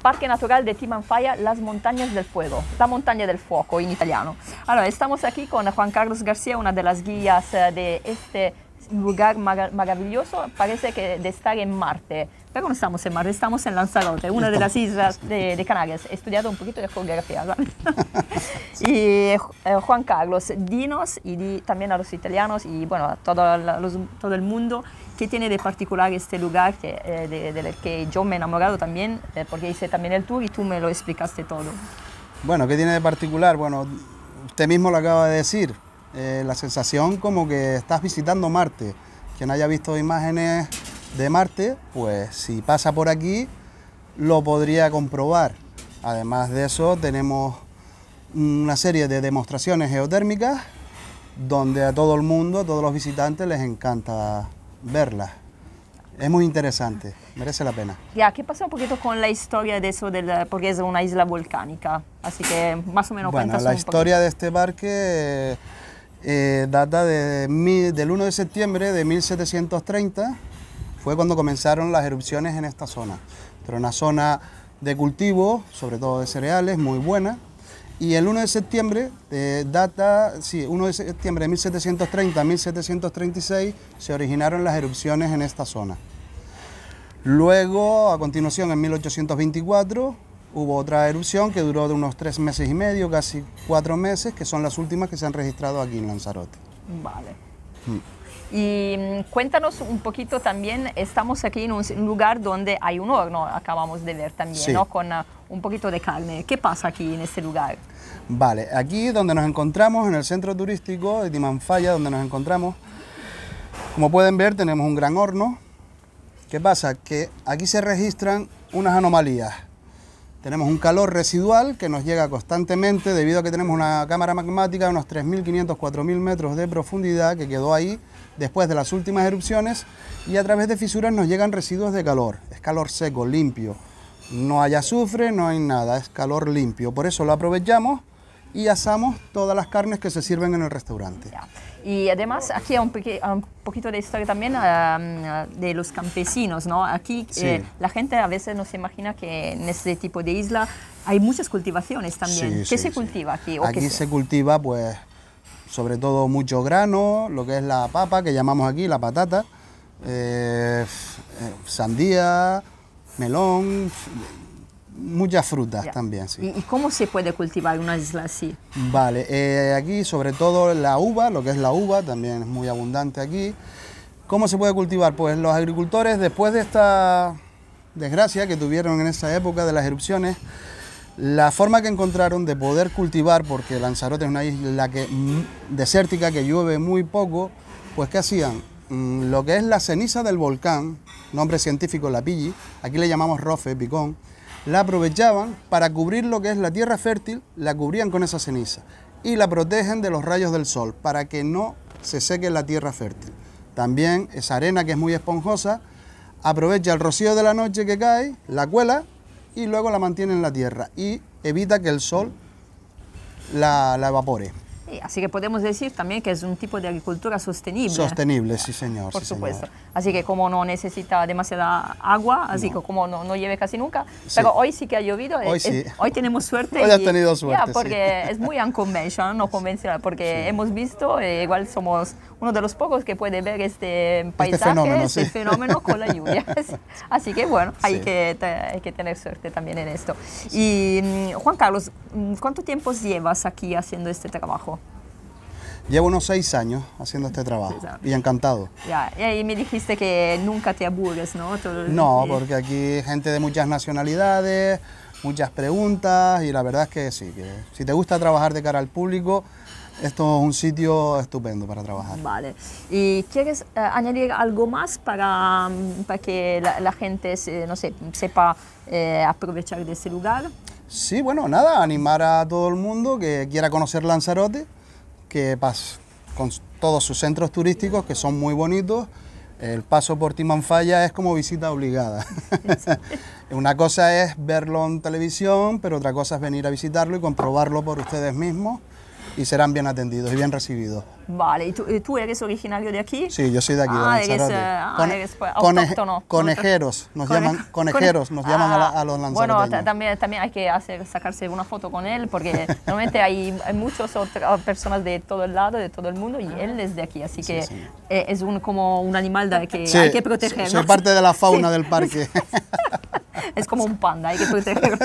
Parque Natural de Timanfaya, Las Montañas del Fuego, la montaña del fuego en italiano. Ahora, estamos aquí con Juan Carlos García, una de las guías eh, de este lugar maravilloso, parece que de estar en Marte. Pero no estamos en Marte, estamos en Lanzarote, una de las islas de, Canarias. He estudiado un poquito de geografía. y eh, Juan Carlos, dinos y también a los italianos y bueno, a todo, todo el mundo, ¿qué tiene de particular este lugar eh, del que yo me he enamorado también? Eh, porque hice también el tour y tú me lo explicaste todo. Bueno, ¿qué tiene de particular? Bueno, usted mismo lo acaba de decir eh, la sensación como que estás visitando Marte. Quien haya visto imágenes de Marte, pues si pasa por aquí, lo podría comprobar. Además de eso, tenemos una serie de demostraciones geotérmicas donde a todo el mundo, a todos los visitantes, les encanta verlas. Es muy interesante, merece la pena. Ya, ¿qué pasa un poquito con la historia de eso, porque es una isla volcánica? Así que más o menos Bueno, la historia de este parque eh, data de, del 1 de septiembre de 1730, fue cuando comenzaron las erupciones en esta zona. Pero una zona de cultivo, sobre todo de cereales, muy buena. Y el 1 de septiembre, eh, data, sí, 1 de septiembre de 1730 1736, se originaron las erupciones en esta zona. Luego, a continuación, en 1824, Hubo otra erupción que duró de unos tres meses y medio, casi cuatro meses, que son las últimas que se han registrado aquí en Lanzarote. Vale. Mm. Y mm, cuéntanos un poquito también, estamos aquí en un lugar donde hay un horno, acabamos de ver también, ¿no? Con ah, un poquito de carne. ¿Qué pasa aquí en este lugar? Vale, aquí donde nos encontramos, en el centro turístico de Timanfaya, donde nos encontramos, como pueden ver tenemos un gran horno. ¿Qué pasa? Que aquí se registran unas anomalías. Tenemos un calor residual que nos llega constantemente debido a que tenemos una cámara magmática de unos 3.500, 4.000 metros de profundidad que quedó ahí después de las últimas erupciones y a través de fisuras nos llegan residuos de calor. Es calor seco, limpio. No hay azufre, no hay nada, es calor limpio. Por eso lo aprovechamos y asamos todas las carnes que se sirven en el restaurante. Y además aquí hay un, un poquito de historia también ah, de los campesinos, ¿no? Aquí eh, la gente a veces no se imagina que en este tipo de isla hay muchas cultivaciones también. ¿Qué se cultiva aquí? aquí se cultiva pues sobre todo mucho grano, lo que es la papa que llamamos aquí, la patata, eh, eh, sandía, melón, Muchas frutas también, sí. ¿Y, cómo se puede cultivar una isla así? Vale, eh, aquí sobre todo la uva, lo que es la uva, también es muy abundante aquí. ¿Cómo se puede cultivar? Pues los agricultores, después de esta desgracia que tuvieron en esa época de las erupciones, la forma que encontraron de poder cultivar, porque Lanzarote es una isla que, mm, desértica que llueve muy poco, pues ¿qué hacían? Mm, lo que es la ceniza del volcán, nombre científico la pilli, aquí le llamamos rofe, picón, la aprovechaban para cubrir lo que es la tierra fértil, la cubrían con esa ceniza y la protegen de los rayos del sol para que no se seque la tierra fértil. También esa arena que es muy esponjosa aprovecha el rocío de la noche que cae, la cuela y luego la mantiene en la tierra y evita que el sol la, evapore. Así que podemos decir también que es un tipo de agricultura sostenible. Sostenible, sí señor. Por supuesto. Así que como no necesita demasiada agua, así como no, no, llueve casi nunca, pero hoy sí que ha llovido. Hoy, sí. hoy tenemos suerte. hoy ha tenido suerte. porque es muy unconventional, no convencional, porque hemos visto, eh, igual somos uno de los pocos que puede ver este, este paisaje, este fenómeno, fenómeno con la lluvia. así que bueno, hay, que, hay que tener suerte también en esto. Y mm, Juan Carlos, mm, ¿cuánto tiempo llevas aquí haciendo este trabajo? Llevo unos seis años haciendo este trabajo y encantado. y ahí me dijiste que nunca te aburres, ¿no? no, porque aquí gente de muchas nacionalidades, muchas preguntas y la verdad es que sí, que si te gusta trabajar de cara al público, esto es un sitio estupendo para trabajar. Vale. ¿Y quieres eh, añadir algo más para, mm, para que la, gente, no sé, sepa eh, aprovechar de ese lugar? Sí, bueno, nada, animar a todo el mundo que quiera conocer Lanzarote que con todos sus centros turísticos que son muy bonitos. El paso por Timanfaya es como visita obligada. Una cosa es verlo en televisión, pero otra cosa es venir a visitarlo y comprobarlo por ustedes mismos y serán bien atendidos y bien recibidos. Vale, ¿y tú, eres originario de aquí? Sí, yo soy de aquí, de ah, eh, ah, pues, Conejeros, nos llaman, conejeros, nos llaman a, los lanzaroteños. Bueno, también, también hay que hacer, sacarse una foto con él, porque normalmente hay, hay muchas otras personas de todo el lado, de todo el mundo, y ah. él es de aquí, así que eh, es un, como un animal que hay que proteger. Soy parte de la fauna del parque. es como un panda, hay que protegerlo.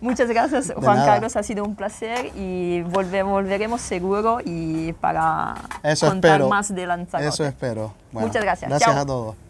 Muchas gracias, Juan Carlos, ha sido un placer y volveremos seguro y para contar más de Lanzarote. Eso espero. Muchas gracias. Gracias a todos.